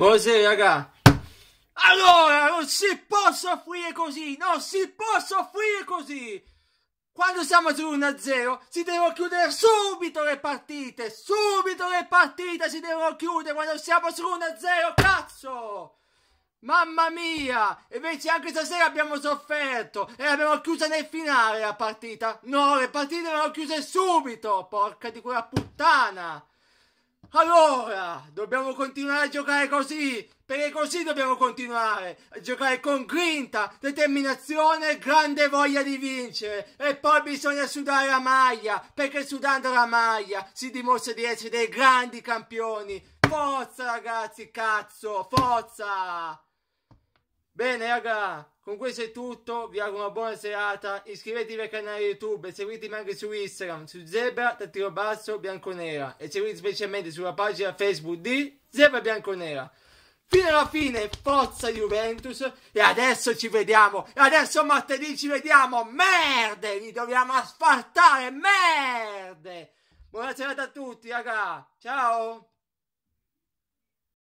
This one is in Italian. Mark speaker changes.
Speaker 1: Mosè, raga.
Speaker 2: Allora, non si può soffrire così, non si può soffrire così. Quando siamo su 1-0 si devono
Speaker 1: chiudere subito le partite, subito le partite si devono chiudere quando siamo su 1-0, cazzo! Mamma mia! Invece anche stasera abbiamo sofferto e l'abbiamo chiusa nel finale la partita. No, le partite erano chiuse subito, porca di quella puttana! Allora, dobbiamo continuare a giocare così, perché così dobbiamo continuare a giocare con grinta, determinazione e grande voglia di vincere. E poi bisogna sudare la maglia, perché sudando la maglia si dimostra di essere dei grandi campioni. Forza ragazzi, cazzo, forza! Bene, raga, con questo è tutto. Vi auguro una buona serata. Iscrivetevi al canale YouTube e seguitemi anche su Instagram, su Zebra Tattiro Basso Bianconera. E seguite specialmente sulla pagina Facebook di Zebra Bianconera. Fino alla fine, forza Juventus. E adesso ci vediamo. E adesso martedì ci vediamo. Merde, Li dobbiamo asfaltare. Merde.
Speaker 2: Buona serata a tutti, raga. Ciao.